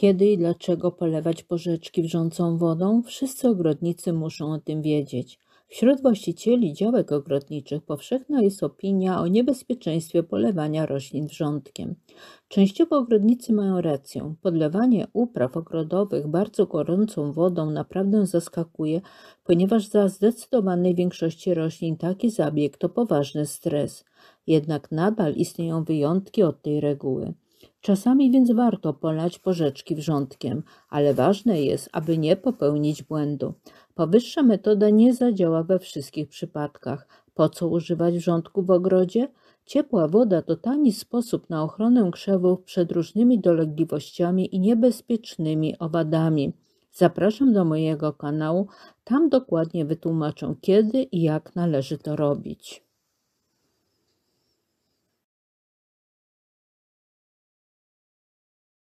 Kiedy i dlaczego polewać porzeczki wrzącą wodą, wszyscy ogrodnicy muszą o tym wiedzieć. Wśród właścicieli działek ogrodniczych powszechna jest opinia o niebezpieczeństwie polewania roślin wrzątkiem. Częściowo ogrodnicy mają rację. Podlewanie upraw ogrodowych bardzo gorącą wodą naprawdę zaskakuje, ponieważ dla zdecydowanej większości roślin taki zabieg to poważny stres. Jednak nadal istnieją wyjątki od tej reguły. Czasami więc warto polać porzeczki wrzątkiem, ale ważne jest, aby nie popełnić błędu. Powyższa metoda nie zadziała we wszystkich przypadkach. Po co używać wrzątku w ogrodzie? Ciepła woda to tani sposób na ochronę krzewów przed różnymi dolegliwościami i niebezpiecznymi owadami. Zapraszam do mojego kanału, tam dokładnie wytłumaczę kiedy i jak należy to robić.